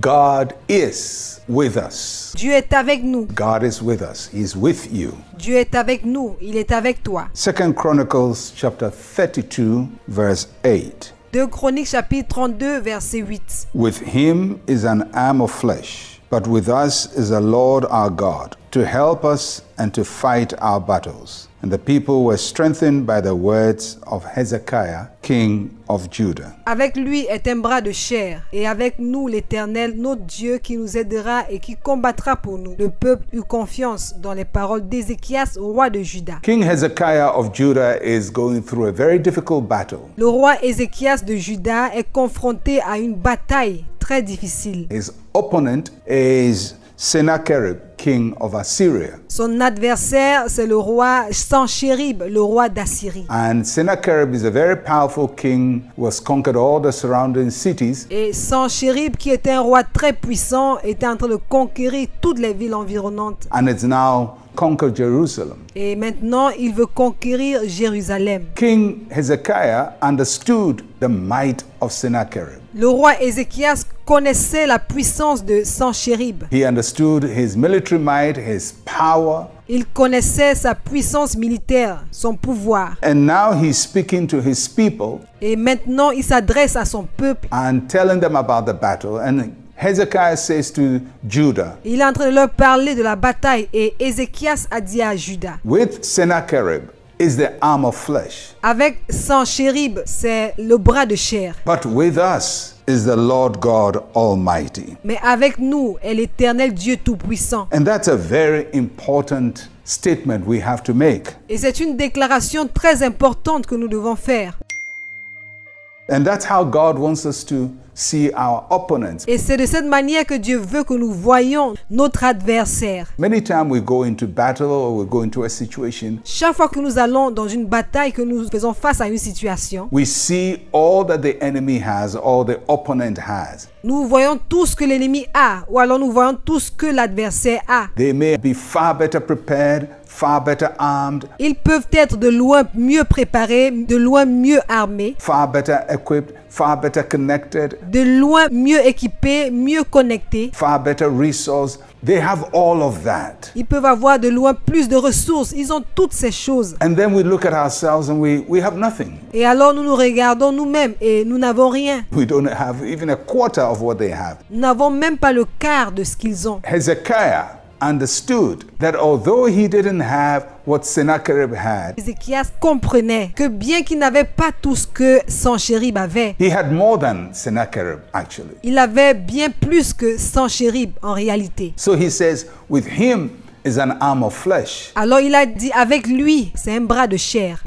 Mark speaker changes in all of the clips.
Speaker 1: God is with us.
Speaker 2: Dieu est avec nous.
Speaker 1: God is with us. is with you.
Speaker 2: Dieu est avec nous. Il est avec toi.
Speaker 1: 2 Chronicles chapter 32 verse 8.
Speaker 2: 2 Chroniques chapitre 32 verset 8.
Speaker 1: With him is an arm of flesh but with us is the Lord our God to help us and to fight our battles. And the people were strengthened by the words of Hezekiah, king of Judah.
Speaker 2: Avec lui est un bras de chair, et avec nous l'Éternel, notre Dieu, qui nous aidera et qui combattra pour nous. Le peuple eut confiance dans les paroles d'Ézéchias, roi de Juda. King
Speaker 1: Hezekiah of Judah is going through a very difficult battle.
Speaker 2: Le roi Ézéchias de Juda est confronté à une bataille très difficile.
Speaker 1: His opponent is Sennacherib, king of Assyria.
Speaker 2: Son adversaire, c'est le roi Sancherib, le roi d'Assyrie.
Speaker 1: And Sennacherib is a very powerful king who has conquered all the surrounding cities.
Speaker 2: Et Sancherib, qui était un roi très puissant, était en train de conquérir toutes les villes environnantes.
Speaker 1: And it's now conquered Jerusalem.
Speaker 2: Et maintenant, il veut conquérir Jérusalem.
Speaker 1: King Hezekiah understood the might of Sennacherib.
Speaker 2: Le roi Ézéchias connaissait la puissance de Sanchérib.
Speaker 1: He understood his military might, his power.
Speaker 2: Il connaissait sa puissance militaire, son pouvoir.
Speaker 1: And now he's speaking to his people.
Speaker 2: Et maintenant, il s'adresse à son peuple.
Speaker 1: And telling them about the battle and Hezekiah says to Judah.
Speaker 2: Il est en train de leur parler de la bataille et Ézéchias a dit à Judas.
Speaker 1: With Sennacherib is the arm of flesh.
Speaker 2: Avec Sanchérib, c'est le bras de chair.
Speaker 1: But with us is the Lord God Almighty.
Speaker 2: Mais avec nous est l'Éternel Dieu Tout-Puissant.
Speaker 1: And that's a very important statement we have to make.
Speaker 2: Et c'est une déclaration très importante que nous devons faire.
Speaker 1: And that's how God wants us to
Speaker 2: et c'est de cette manière que Dieu veut que nous voyions notre adversaire.
Speaker 1: Many we go into battle or we go into a situation.
Speaker 2: Chaque fois que nous allons dans une bataille que nous faisons face à une situation.
Speaker 1: We see all that the enemy has, the opponent has.
Speaker 2: Nous voyons tout ce que l'ennemi a ou alors nous voyons tout ce que l'adversaire a.
Speaker 1: They may be far better prepared Far better armed, Ils peuvent être de loin mieux préparés, de loin mieux armés. Far better equipped, de loin mieux équipés, mieux connectés. Ils peuvent avoir de loin plus de ressources. Ils ont toutes ces choses.
Speaker 2: Et alors nous nous regardons nous-mêmes et nous n'avons rien. Nous n'avons même pas le quart de ce qu'ils ont.
Speaker 1: Hezekiah understood
Speaker 2: comprenait que bien qu'il n'avait pas tout ce que Sancherib avait, Il avait
Speaker 1: bien plus que
Speaker 2: Sancherib en réalité.
Speaker 1: So he says, with him is an arm of flesh.
Speaker 2: Alors il a dit avec lui, c'est un bras de chair.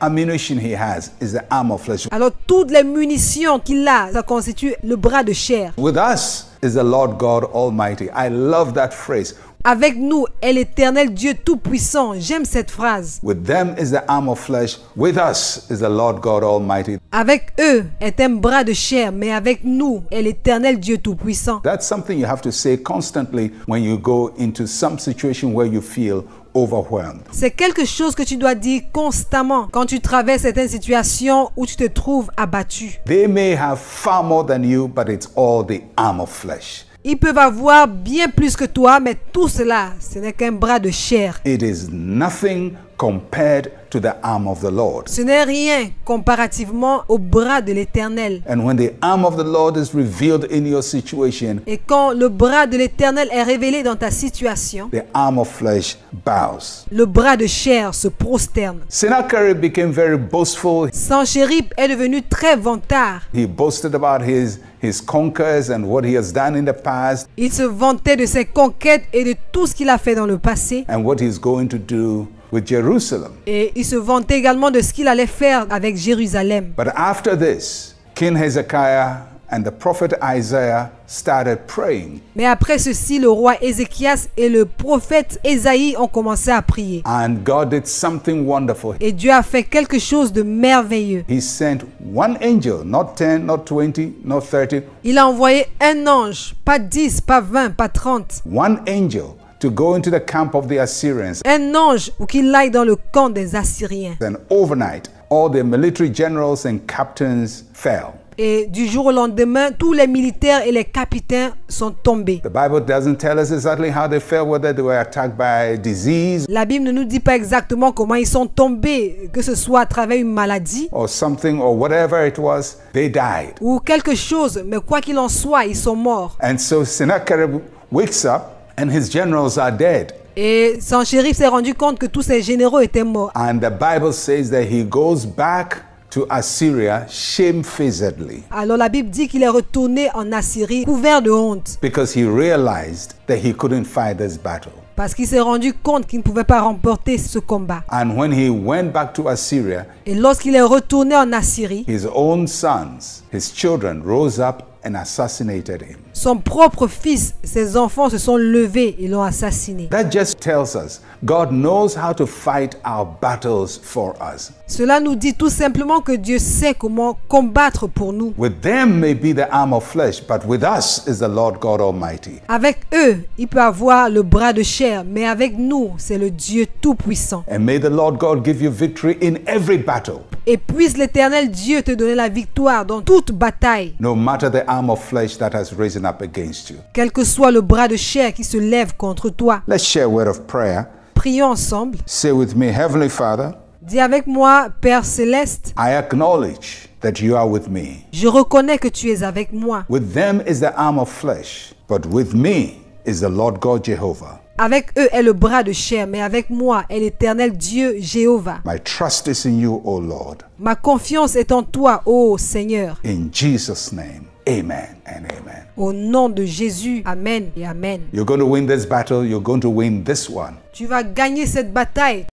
Speaker 2: ammunition
Speaker 1: he has is arm of flesh. Alors
Speaker 2: toutes les munitions qu'il a, ça constitue le bras de chair.
Speaker 1: With us is the Lord God Almighty. I love that phrase.
Speaker 2: Avec nous est l'Éternel Dieu Tout-Puissant. J'aime cette phrase.
Speaker 1: With them is the arm of flesh. With us is the Lord God Almighty. Avec eux est un bras de chair, mais avec nous est l'Éternel Dieu Tout-Puissant. That's something you have to say constantly when you go into some situation where you feel
Speaker 2: C'est quelque chose que tu dois dire constamment quand tu traverses certaines situations où tu te trouves abattu.
Speaker 1: Ils
Speaker 2: peuvent avoir bien plus que toi, mais tout cela, ce n'est
Speaker 1: qu'un bras de chair. It is nothing compared to the arm of the Lord. Ce
Speaker 2: n'est rien comparativement au bras de l'Éternel.
Speaker 1: And when the arm of the Lord is revealed in your situation,
Speaker 2: Et quand le bras de l'Éternel est révélé dans ta situation,
Speaker 1: the arm of flesh bows.
Speaker 2: le bras de chair se prosterne.
Speaker 1: Sennacherib became very boastful. Sancherib
Speaker 2: est devenu très vantard.
Speaker 1: He boasted about his his conquests and what he has done in the past. Il se vantait de ses conquêtes et de tout ce qu'il a fait dans le passé. And what he's going to do with Jerusalem.
Speaker 2: Et il se vantait également de ce qu'il allait faire avec Jérusalem.
Speaker 1: But after this, King Hezekiah and the prophet Isaiah started praying.
Speaker 2: Mais après ceci, le roi Ézéchias et le prophète
Speaker 1: Ésaïe ont commencé à prier. And God did something wonderful. Et Dieu a fait quelque chose de merveilleux. He sent one angel, not 10, not 20, not 30. Il a envoyé un ange, pas 10, pas 20, pas 30. One angel un ange ou qu'il aille dans le camp des Assyriens. Et du jour au lendemain, tous les militaires et les capitaines sont tombés. La Bible
Speaker 2: ne nous dit pas exactement comment ils sont tombés, que ce soit à travers une maladie ou quelque chose, mais quoi qu'il en soit, ils sont morts.
Speaker 1: And so Sennacherib wakes up And his generals are dead.
Speaker 2: Et son shérif s'est rendu compte que tous ses généraux étaient morts.
Speaker 1: And the Bible says that he goes back to Assyria shamefacedly.
Speaker 2: Alors la Bible dit qu'il est retourné en Assyrie couvert de honte
Speaker 1: Because he realized that he couldn't fight this battle.
Speaker 2: parce qu'il s'est rendu compte qu'il ne pouvait pas remporter ce combat.
Speaker 1: And when he went back to Assyria,
Speaker 2: Et lorsqu'il est retourné en Assyrie,
Speaker 1: his own sons, his children, rose up and
Speaker 2: Son propre fils, ses enfants se sont levés et l'ont assassiné. Cela nous dit tout simplement que Dieu sait comment combattre pour nous. Avec eux, il peut avoir le bras de chair, mais
Speaker 1: avec nous, c'est le Dieu tout-puissant. And
Speaker 2: Et puisse l'Éternel Dieu te donner la victoire dans toute bataille.
Speaker 1: No matter the arm of flesh that has risen up against you.
Speaker 2: Quel que soit le bras de chair qui se lève contre toi.
Speaker 1: Let's share a word of prayer.
Speaker 2: Prions ensemble.
Speaker 1: Say with me, Heavenly Father.
Speaker 2: Dis avec moi, Père céleste.
Speaker 1: I acknowledge that you are with me.
Speaker 2: Je reconnais que tu es avec moi.
Speaker 1: With them is the arm of flesh, but with me is the Lord God Jehovah.
Speaker 2: Avec eux est le bras de chair, mais avec moi est l'éternel Dieu Jéhovah.
Speaker 1: My trust is in you, o Lord.
Speaker 2: Ma confiance est en toi, ô Seigneur.
Speaker 1: In Jesus name.
Speaker 2: Amen and amen. Au nom de Jésus, amen et amen.
Speaker 1: You're going to win this battle, you're going to win this one.
Speaker 2: Tu vas gagner cette bataille.